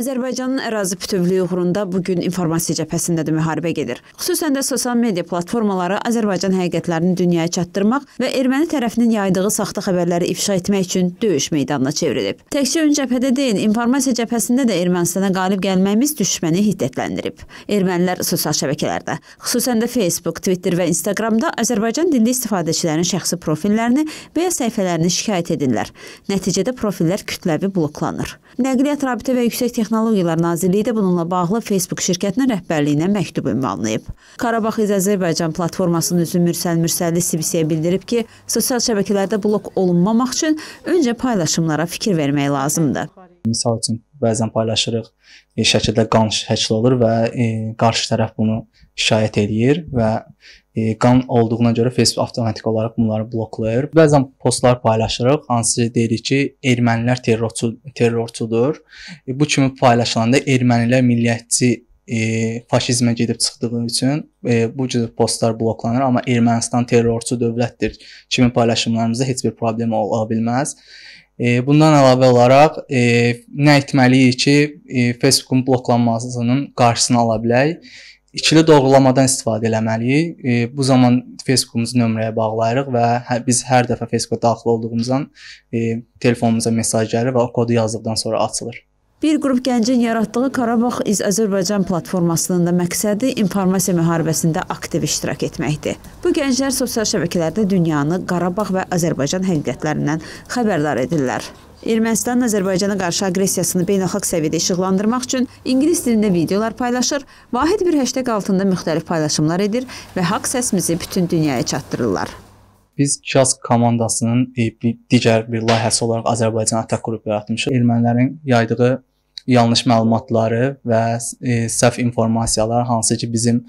Azərbaycanın ərazi bütövlüyü uğrunda bu gün informasiya cəbhəsində də müharibə gedir. Xüsusən də sosial media platformaları Azərbaycan həqiqətlərini dünyaya çatdırmaq və erməni tərəfinin yaydığı saxta xəbərləri ifşa etmək üçün döyüş meydanına çevrilib. Təkcə ön cəbhədə deyil, informasiya cəbhəsində də Ermənistana qalib gəlməyimiz düşməni hiddətləndirib. Ermənilər sosial şəbəkələrdə, xüsusən də Facebook, Twitter və Instagramda Azərbaycan dilli istifadəçilərin şəxsi profillərini və ya səhifələrini şikayət edirlər. Nəticədə profillər kütləvi bloklanır. Nəqliyyat rabitə və yüksək texnologiya Texnologiyalar Nazirliyi də bununla bağlı Facebook şirkətinin rəhbərliyinə məktub ünvanlayıb. Qarabağ iz Azərbaycan platformasının üzvü Mürsəl Mürsəlli Sibisiyə bildirib ki, sosial şəbəkələrdə blok olunmamaq üçün öncə paylaşımlara fikir vermək lazımdır. Misal üçün bəzən paylaşırıq, e, şəkildə qan həkil olur və e, qarşı tərəf bunu şikayət edir və e, qan olduğuna görə Facebook avtomatik olaraq bunları bloklayır. Bəzən postlar paylaşırıq, hansı deyirik ki, ermənilər terrorçu terrorçudur. E, bu kimi paylaşılanda ermənilər milliyyətçi e, faşizmə gedib çıxdığı üçün e, bu cür postlar bloklanır, amma Ermənistan terrorçu dövlətdir kimi paylaşımlarımızda heç bir problem ola bilməz. E, bundan əlavə olaraq e, nə etməliyik ki, e, Facebookun bloklanmasının qarşısını ala bilək? ikili doğrulamadan istifadə eləməliyik. E, bu zaman Facebookumuzu nömrəyə bağlayırıq və hə, biz hər dəfə Facebooka daxil olduğumuzdan e, telefonumuza mesaj gəlir və o kodu yazdıqdan sonra açılır. Bir qrup gəncin yaratdığı Qarabağ iz Azərbaycan platformasının da məqsədi informasiya müharibəsində aktiv iştirak etməkdir. Bu gənclər sosial şəbəkələrdə dünyanı, Qarabağ və Azərbaycan həqiqətlərindən xəbərdar edirlər. Ermənistanın Azərbaycana qarşı aqressiyasını beynəlxalq səviyyədə işıqlandırmaq üçün ingilis dilində videolar paylaşır, vahid bir hashtag altında müxtəlif paylaşımlar edir və haqq səsimizi bütün dünyaya çatdırırlar. Biz Kias komandasının bir, digər bir layihəsi olaraq Azərbaycan Atak qrupu yaratmışıq. Ermənilərin yaydığı yanlış məlumatları və e, səhv informasiyalar hansı ki bizim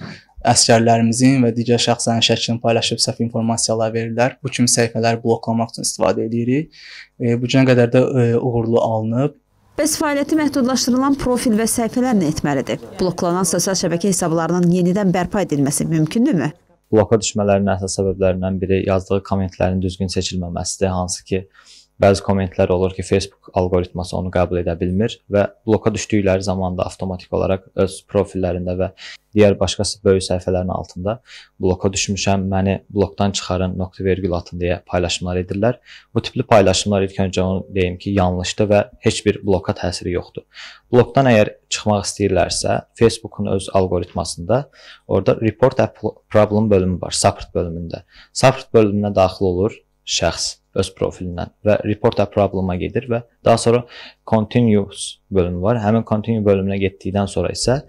əsgərlərimizin və digər şəxslərin şəklini paylaşıb səhv informasiyalar verirlər. Bu kimi səhifələri bloklamaq üçün istifadə edirik. E, bu günə qədər də e, uğurlu alınıb. Bəs fəaliyyəti məhdudlaşdırılan profil və səhifələr nə etməlidir? Bloklanan sosial şəbəkə hesablarının yenidən bərpa edilməsi mümkündürmü? Bloka düşmələrinin əsas səbəblərindən biri yazdığı kommentlərin düzgün seçilməməsidir, hansı ki, Bəzi kommentlər olur ki, Facebook alqoritması onu qəbul edə bilmir və bloka düşdükləri zaman da avtomatik olaraq öz profillərində və digər başqa böyük səhifələrin altında bloka düşmüşəm, məni blokdan çıxarın, nöqtə vergül atın deyə paylaşımlar edirlər. Bu tipli paylaşımlar ilk öncə onu deyim ki, yanlışdır və heç bir bloka təsiri yoxdur. Blokdan əgər çıxmaq istəyirlərsə, Facebookun öz alqoritmasında orada report problem bölümü var, support bölümündə. Support bölümünə daxil olur şəxs öz profilindən və reporter problema gedir və daha sonra continuous bölümü var. Həmin continue bölümünə getdikdən sonra isə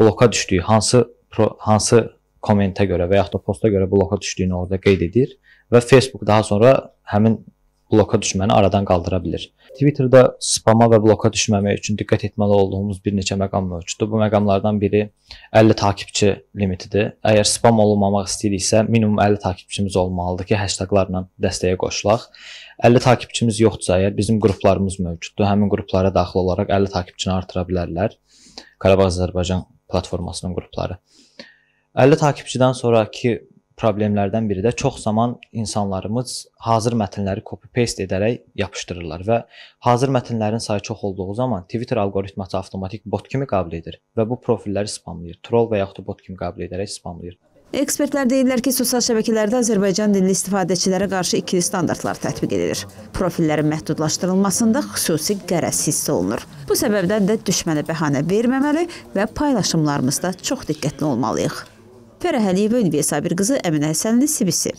bloka düşdüyü hansı pro, hansı kommentə görə və yaxud da posta görə bloka düşdüyünü orada qeyd edir və Facebook daha sonra həmin bloka düşməni aradan qaldıra bilər. Twitterdə spama və bloka düşməmək üçün diqqət etməli olduğumuz bir neçə məqam mövcuddur. Bu məqamlardan biri 50 takipçi limitidir. Əgər spam olunmamaq istəyiriksə, minimum 50 takipçimiz olmalıdır ki, hashtaglarla dəstəyə qoşulaq. 50 takipçimiz yoxdursa, əgər bizim qruplarımız mövcuddur, həmin qruplara daxil olaraq 50 takipçini artıra bilərlər. Qarabağ Azərbaycan platformasının qrupları. 50 takipçidən sonrakı problemlərdən biri də çox zaman insanlarımız hazır mətnləri copy-paste edərək yapışdırırlar və hazır mətnlərin sayı çox olduğu zaman Twitter alqoritması avtomatik bot kimi qəbul edir və bu profilləri spamlayır. Troll və yaxud da bot kimi qəbul edərək spamlayır. Ekspertlər deyirlər ki, sosial şəbəkələrdə Azərbaycan dilli istifadəçilərə qarşı ikili standartlar tətbiq edilir. Profillərin məhdudlaşdırılmasında xüsusi qərəz hiss olunur. Bu səbəbdən də düşmənə bəhanə verməməli və paylaşımlarımızda çox diqqətli olmalıyıq. Fərəh Əliyeva, Ünviyə Sabirqızı, Əminə Həsənli, CBC.